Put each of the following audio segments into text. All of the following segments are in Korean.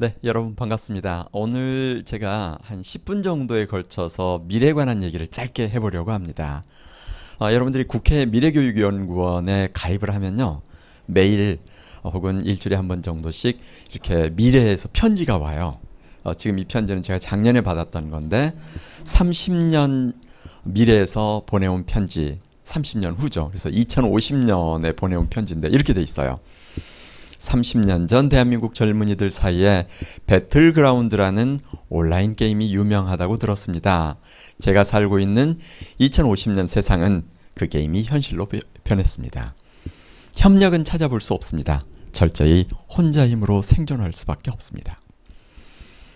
네, 여러분 반갑습니다. 오늘 제가 한 10분 정도에 걸쳐서 미래에 관한 얘기를 짧게 해보려고 합니다. 아, 여러분들이 국회 미래교육연구원에 가입을 하면요. 매일 어, 혹은 일주일에 한 번 정도씩 이렇게 미래에서 편지가 와요. 어, 지금 이 편지는 제가 작년에 받았던 건데 30년 미래에서 보내온 편지 30년 후죠. 그래서 2050년에 보내온 편지인데 이렇게 돼 있어요. 30년 전 대한민국 젊은이들 사이에 배틀그라운드라는 온라인 게임이 유명하다고 들었습니다. 제가 살고 있는 2050년 세상은 그 게임이 현실로 변했습니다. 협력은 찾아볼 수 없습니다. 철저히 혼자 힘으로 생존할 수밖에 없습니다.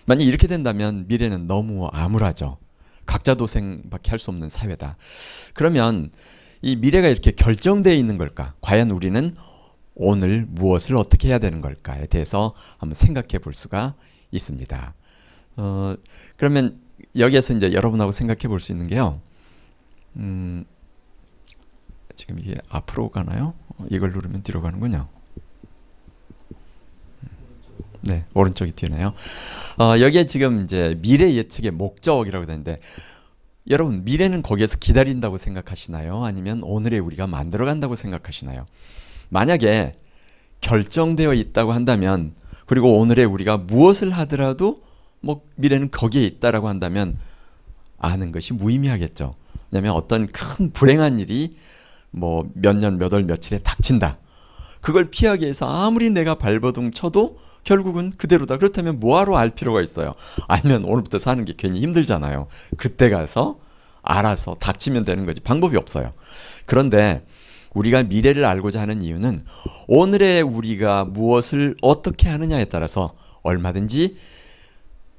만약 이렇게 된다면 미래는 너무 암울하죠. 각자 도생밖에 할 수 없는 사회다. 그러면 이 미래가 이렇게 결정되어 있는 걸까? 과연 우리는 오늘 무엇을 어떻게 해야 되는 걸까에 대해서 한번 생각해 볼 수가 있습니다. 어, 그러면 여기에서 이제 여러분하고 생각해 볼 수 있는 게요. 음, 지금 이게 앞으로 가나요? 어, 이걸 누르면 뒤로 가는군요. 네, 오른쪽이 뒤네요. 어, 여기에 지금 이제 미래 예측의 목적이라고 되는데 여러분 미래는 거기에서 기다린다고 생각하시나요? 아니면 오늘의 우리가 만들어간다고 생각하시나요? 만약에 결정되어 있다고 한다면 그리고 오늘의 우리가 무엇을 하더라도 뭐 미래는 거기에 있다라고 한다면 아는 것이 무의미하겠죠. 왜냐하면 어떤 큰 불행한 일이 뭐 몇 년 몇 월 며칠에 닥친다. 그걸 피하기 위해서 아무리 내가 발버둥 쳐도 결국은 그대로다. 그렇다면 뭐하러 알 필요가 있어요. 알면 오늘부터 사는 게 괜히 힘들잖아요. 그때 가서 알아서 닥치면 되는 거지. 방법이 없어요. 그런데 우리가 미래를 알고자 하는 이유는 오늘의 우리가 무엇을 어떻게 하느냐에 따라서 얼마든지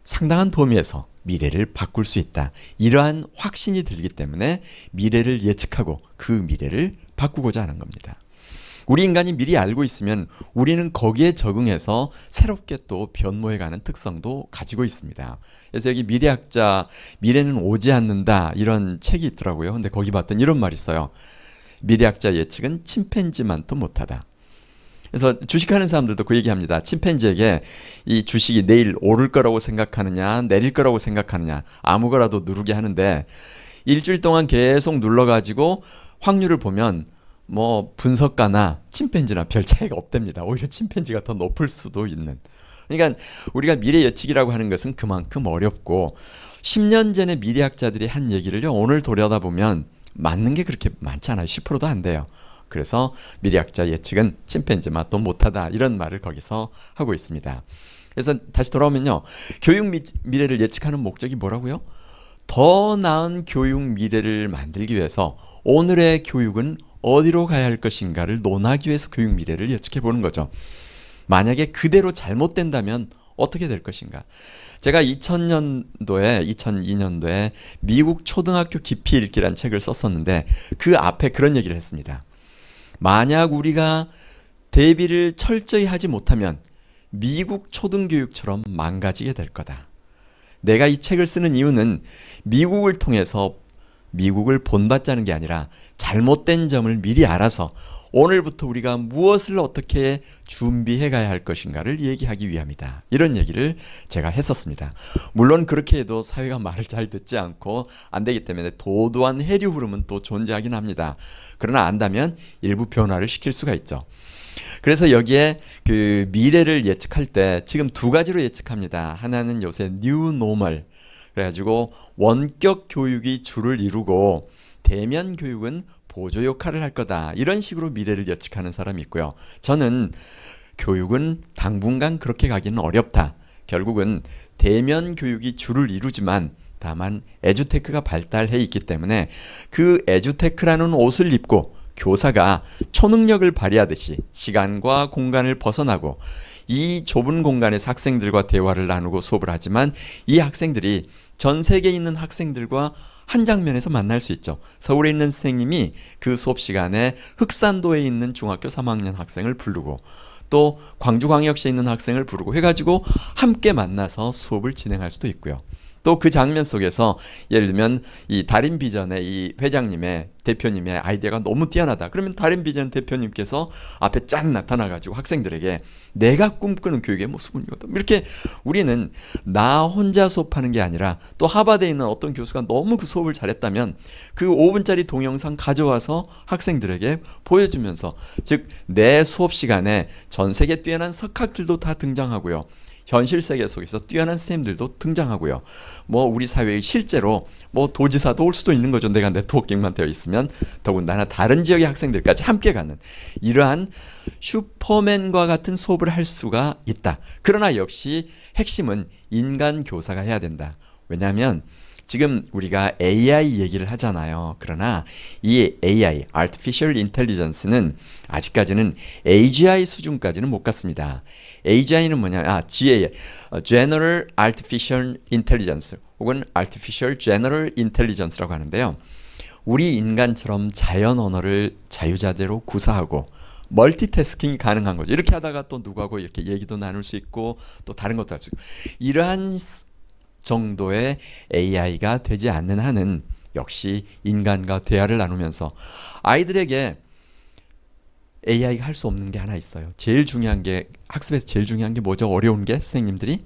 상당한 범위에서 미래를 바꿀 수 있다. 이러한 확신이 들기 때문에 미래를 예측하고 그 미래를 바꾸고자 하는 겁니다. 우리 인간이 미리 알고 있으면 우리는 거기에 적응해서 새롭게 또 변모해가는 특성도 가지고 있습니다. 그래서 여기 미래학자 미래는 오지 않는다 이런 책이 있더라고요. 근데 거기 봤더니 이런 말이 있어요. 미래학자 예측은 침팬지만도 못하다. 그래서 주식하는 사람들도 그 얘기합니다. 침팬지에게 이 주식이 내일 오를 거라고 생각하느냐, 내릴 거라고 생각하느냐, 아무 거라도 누르게 하는데 일주일 동안 계속 눌러가지고 확률을 보면 뭐 분석가나 침팬지나 별 차이가 없답니다. 오히려 침팬지가 더 높을 수도 있는. 그러니까 우리가 미래 예측이라고 하는 것은 그만큼 어렵고 10년 전에 미래학자들이 한 얘기를요 오늘 돌려다보면 맞는 게 그렇게 많지 않아요. 10%도 안 돼요. 그래서 미래학자 예측은 침팬지 맛도 못하다 이런 말을 거기서 하고 있습니다. 그래서 다시 돌아오면요. 교육 미, 미래를 예측하는 목적이 뭐라고요? 더 나은 교육 미래를 만들기 위해서 오늘의 교육은 어디로 가야 할 것인가를 논하기 위해서 교육 미래를 예측해 보는 거죠. 만약에 그대로 잘못된다면 어떻게 될 것인가? 제가 2000년도에 2002년도에 미국 초등학교 깊이 읽기란 책을 썼었는데 그 앞에 그런 얘기를 했습니다. 만약 우리가 대비를 철저히 하지 못하면 미국 초등교육처럼 망가지게 될 거다. 내가 이 책을 쓰는 이유는 미국을 통해서 미국을 본받자는 게 아니라 잘못된 점을 미리 알아서 오늘부터 우리가 무엇을 어떻게 준비해 가야 할 것인가를 얘기하기 위함이다. 이런 얘기를 제가 했었습니다. 물론 그렇게 해도 사회가 말을 잘 듣지 않고 안 되기 때문에 도도한 해류 흐름은 또 존재하긴 합니다. 그러나 안다면 일부 변화를 시킬 수가 있죠. 그래서 여기에 그 미래를 예측할 때 지금 두 가지로 예측합니다. 하나는 요새 뉴 노멀 그래가지고 원격 교육이 주를 이루고 대면 교육은 보조 역할을 할 거다. 이런 식으로 미래를 예측하는 사람이 있고요. 저는 교육은 당분간 그렇게 가기는 어렵다. 결국은 대면 교육이 주를 이루지만 다만 에듀테크가 발달해 있기 때문에 그 에듀테크라는 옷을 입고 교사가 초능력을 발휘하듯이 시간과 공간을 벗어나고 이 좁은 공간에 학생들과 대화를 나누고 수업을 하지만 이 학생들이 전 세계에 있는 학생들과 한 장면에서 만날 수 있죠. 서울에 있는 선생님이 그 수업 시간에 흑산도에 있는 중학교 3학년 학생을 부르고 또 광주광역시에 있는 학생을 부르고 해가지고 함께 만나서 수업을 진행할 수도 있고요. 또그 장면 속에서 예를 들면 이 다림 비전의 이 회장님의 대표님의 아이디어가 너무 뛰어나다. 그러면 다림 비전 대표님께서 앞에 짠 나타나가지고 학생들에게 내가 꿈꾸는 교육의 모습은 이거다. 이렇게 우리는 나 혼자 수업하는 게 아니라 또하바드에 있는 어떤 교수가 너무 그 수업을 잘했다면 그 5분짜리 동영상 가져와서 학생들에게 보여주면서 즉 내 수업 시간에 전 세계 뛰어난 석학들도 다 등장하고요. 현실 세계 속에서 뛰어난 선생님들도 등장하고요. 뭐 우리 사회에 실제로 뭐 도지사도 올 수도 있는 거죠. 내가 네트워킹만 되어 있으면 더군다나 다른 지역의 학생들까지 함께 가는 이러한 슈퍼맨과 같은 수업을 할 수가 있다. 그러나 역시 핵심은 인간 교사가 해야 된다. 왜냐하면 지금 우리가 AI 얘기를 하잖아요. 그러나 이 AI, Artificial Intelligence는 아직까지는 AGI 수준까지는 못 갔습니다. AGI는 뭐냐? 아, GAI, 어, General Artificial Intelligence 혹은 Artificial General Intelligence라고 하는데요. 우리 인간처럼 자연 언어를 자유자재로 구사하고 멀티태스킹이 가능한 거죠. 이렇게 하다가 또 누구하고 이렇게 얘기도 나눌 수 있고 또 다른 것도 할 수 있고 이러한 정도의 AI가 되지 않는 한은 역시 인간과 대화를 나누면서 아이들에게 AI가 할 수 없는 게 하나 있어요. 제일 중요한 게 학습에서 제일 중요한 게 뭐죠? 어려운 게 선생님들이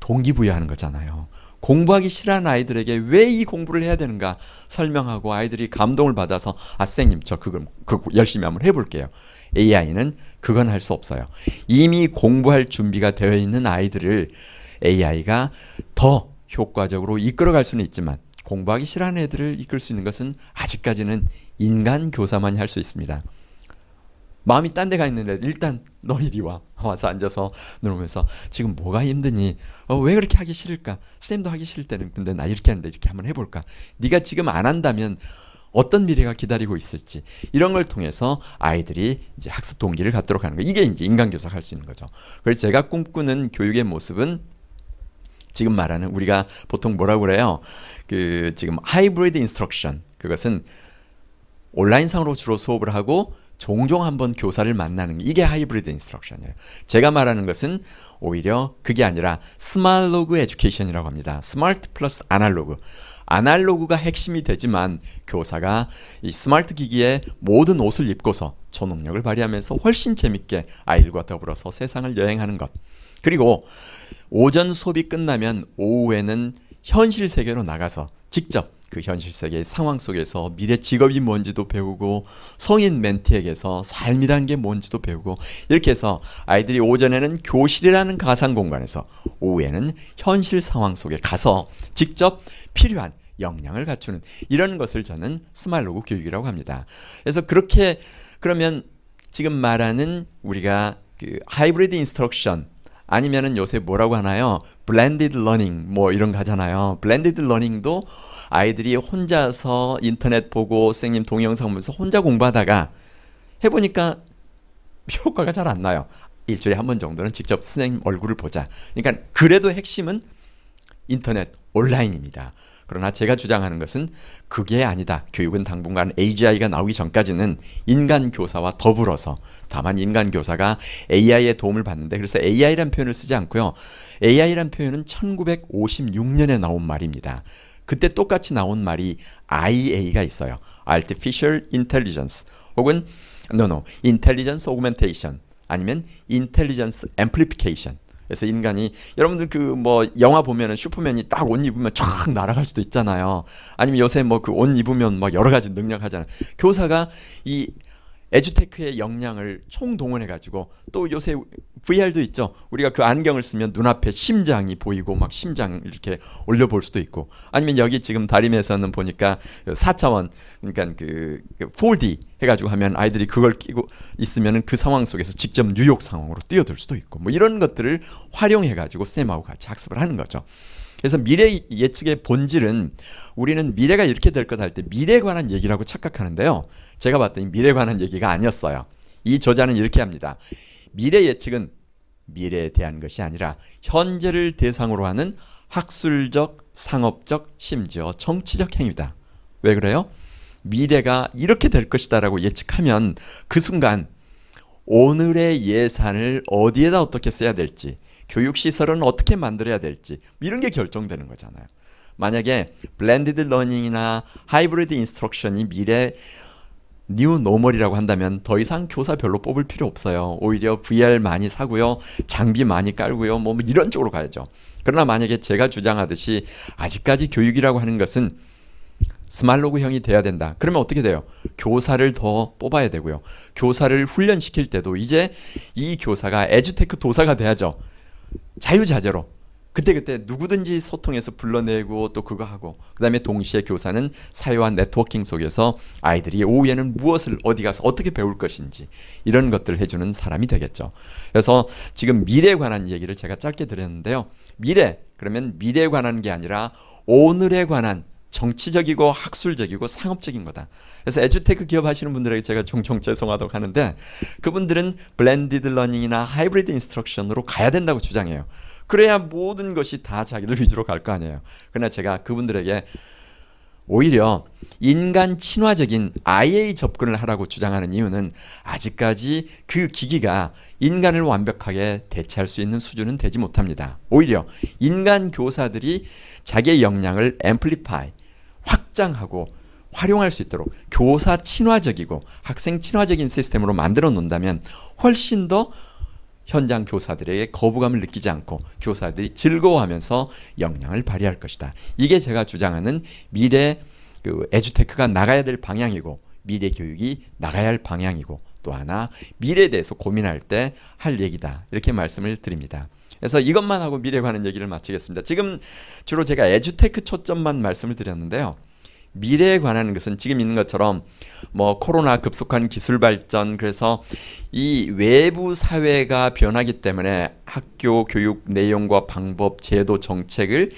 동기부여하는 거잖아요. 공부하기 싫어하는 아이들에게 왜 이 공부를 해야 되는가 설명하고 아이들이 감동을 받아서 아 선생님 저 그걸 그 열심히 한번 해볼게요. AI는 그건 할 수 없어요. 이미 공부할 준비가 되어 있는 아이들을 AI가 더 효과적으로 이끌어갈 수는 있지만 공부하기 싫어하는 애들을 이끌 수 있는 것은 아직까지는 인간 교사만이 할 수 있습니다. 마음이 딴 데가 있는데 일단 너 이리 와 와서 앉아서 누르면서 지금 뭐가 힘드니 어, 왜 그렇게 하기 싫을까 쌤도 하기 싫을 때는 근데 나 이렇게 하는데 이렇게 한번 해볼까 네가 지금 안 한다면 어떤 미래가 기다리고 있을지 이런 걸 통해서 아이들이 이제 학습 동기를 갖도록 하는 거 이게 이제 인간 교사가 할 수 있는 거죠 그래서 제가 꿈꾸는 교육의 모습은 지금 말하는 우리가 보통 뭐라고 그래요? 그 지금 하이브리드 인스트럭션 그것은 온라인상으로 주로 수업을 하고 종종 한번 교사를 만나는 게 이게 하이브리드 인스트럭션이에요. 제가 말하는 것은 오히려 그게 아니라 스말로그 에듀케이션이라고 합니다. 스마트 플러스 아날로그. 아날로그가 핵심이 되지만 교사가 이 스마트 기기에 모든 옷을 입고서 초능력을 발휘하면서 훨씬 재밌게 아이들과 더불어서 세상을 여행하는 것. 그리고 오전 수업이 끝나면 오후에는 현실 세계로 나가서 직접 그 현실 세계의 상황 속에서 미래 직업이 뭔지도 배우고 성인 멘티에게서 삶이란 게 뭔지도 배우고 이렇게 해서 아이들이 오전에는 교실이라는 가상 공간에서 오후에는 현실 상황 속에 가서 직접 필요한 역량을 갖추는 이런 것을 저는 스마일로그 교육이라고 합니다. 그래서 그렇게 그러면 지금 말하는 우리가 그 하이브리드 인스트럭션 아니면은 요새 뭐라고 하나요? 블렌디드 러닝 뭐 이런 거 하잖아요. 블렌디드 러닝도 아이들이 혼자서 인터넷 보고 선생님 동영상 보면서 혼자 공부하다가 해보니까 효과가 잘 안 나요. 일주일에 한 번 정도는 직접 선생님 얼굴을 보자. 그러니까 그래도 핵심은 인터넷 온라인입니다. 그러나 제가 주장하는 것은 그게 아니다. 교육은 당분간 AGI가 나오기 전까지는 인간 교사와 더불어서 다만 인간 교사가 AI의 도움을 받는데 그래서 AI란 표현을 쓰지 않고요. AI란 표현은 1956년에 나온 말입니다. 그때 똑같이 나온 말이 IA가 있어요. Artificial Intelligence 혹은 no no Intelligence Augmentation 아니면 Intelligence Amplification 그래서 인간이 여러분들 그 뭐 영화 보면은 슈퍼맨이 딱 옷 입으면 촥 날아갈 수도 있잖아요. 아니면 요새 뭐 그 옷 입으면 막 뭐 여러 가지 능력 하잖아요. 교사가 이 에듀테크의 역량을 총동원해 가지고 또 요새 VR도 있죠. 우리가 그 안경을 쓰면 눈앞에 심장이 보이고 막 심장 이렇게 올려 볼 수도 있고 아니면 여기 지금 다림에서는 보니까 4차원 그 그러니까 그 4D 그 해 가지고 하면 아이들이 그걸 끼고 있으면은 그 상황 속에서 직접 뉴욕 상황으로 뛰어들 수도 있고 뭐 이런 것들을 활용해 가지고 쌤하고 같이 학습을 하는 거죠. 그래서 미래 예측의 본질은 우리는 미래가 이렇게 될 것 할 때 미래에 관한 얘기라고 착각하는데요. 제가 봤더니 미래에 관한 얘기가 아니었어요. 이 저자는 이렇게 합니다. 미래 예측은 미래에 대한 것이 아니라 현재를 대상으로 하는 학술적, 상업적, 심지어 정치적 행위다. 왜 그래요? 미래가 이렇게 될 것이다라고 예측하면 그 순간 오늘의 예산을 어디에다 어떻게 써야 될지, 교육시설은 어떻게 만들어야 될지 이런 게 결정되는 거잖아요. 만약에 블렌디드 러닝이나 하이브리드 인스트럭션이 미래 뉴 노멀이라고 한다면 더 이상 교사 별로 뽑을 필요 없어요. 오히려 VR 많이 사고요. 장비 많이 깔고요. 뭐, 뭐 이런 쪽으로 가야죠. 그러나 만약에 제가 주장하듯이 아직까지 교육이라고 하는 것은 스말로그형이 돼야 된다. 그러면 어떻게 돼요? 교사를 더 뽑아야 되고요. 교사를 훈련시킬 때도 이제 이 교사가 에듀테크 도사가 돼야죠. 자유자재로 그때그때 그때 누구든지 소통해서 불러내고 또 그거 하고 그다음에 동시에 교사는 사회와 네트워킹 속에서 아이들이 오후에는 무엇을 어디 가서 어떻게 배울 것인지 이런 것들을 해주는 사람이 되겠죠. 그래서 지금 미래에 관한 얘기를 제가 짧게 드렸는데요. 미래 그러면 미래에 관한 게 아니라 오늘에 관한 정치적이고 학술적이고 상업적인 거다. 그래서 에듀테크 기업 하시는 분들에게 제가 종종 죄송하다고 하는데 그분들은 블렌디드 러닝이나 하이브리드 인스트럭션으로 가야 된다고 주장해요. 그래야 모든 것이 다 자기들 위주로 갈 거 아니에요. 그러나 제가 그분들에게 오히려 인간 친화적인 IA 접근을 하라고 주장하는 이유는 아직까지 그 기기가 인간을 완벽하게 대체할 수 있는 수준은 되지 못합니다. 오히려 인간 교사들이 자기의 역량을 앰플리파이, 확장하고 활용할 수 있도록 교사 친화적이고 학생 친화적인 시스템으로 만들어 놓는다면 훨씬 더 현장 교사들에게 거부감을 느끼지 않고 교사들이 즐거워하면서 역량을 발휘할 것이다. 이게 제가 주장하는 미래 그 에듀테크가 나가야 될 방향이고 미래 교육이 나가야 할 방향이고 또 하나 미래에 대해서 고민할 때 할 얘기다. 이렇게 말씀을 드립니다. 그래서 이것만 하고 미래에 관한 얘기를 마치겠습니다. 지금 주로 제가 에듀테크 초점만 말씀을 드렸는데요. 미래에 관한 것은 지금 있는 것처럼 뭐 코로나 급속한 기술 발전 그래서 이 외부 사회가 변하기 때문에 학교 교육 내용과 방법 제도 정책을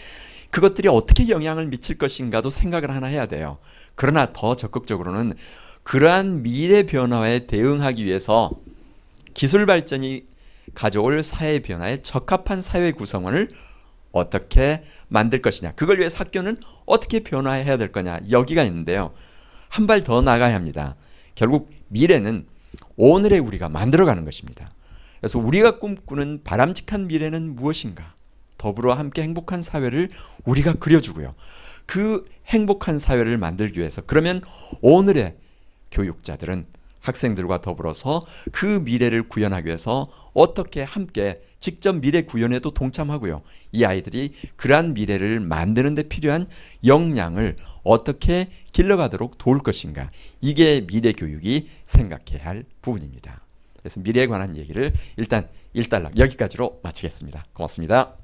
그것들이 어떻게 영향을 미칠 것인가도 생각을 하나 해야 돼요. 그러나 더 적극적으로는 그러한 미래 변화에 대응하기 위해서 기술 발전이 가져올 사회 변화에 적합한 사회 구성원을 어떻게 만들 것이냐. 그걸 위해서 학교는 어떻게 변화해야 될 거냐. 여기가 있는데요. 한 발 더 나가야 합니다. 결국 미래는 오늘의 우리가 만들어가는 것입니다. 그래서 우리가 꿈꾸는 바람직한 미래는 무엇인가? 더불어 함께 행복한 사회를 우리가 그려주고요. 그 행복한 사회를 만들기 위해서 그러면 오늘의 교육자들은 학생들과 더불어서 그 미래를 구현하기 위해서 어떻게 함께 직접 미래 구현에도 동참하고요. 이 아이들이 그러한 미래를 만드는 데 필요한 역량을 어떻게 길러가도록 도울 것인가. 이게 미래 교육이 생각해야 할 부분입니다. 그래서 미래에 관한 얘기를 일단 1단락 여기까지로 마치겠습니다. 고맙습니다.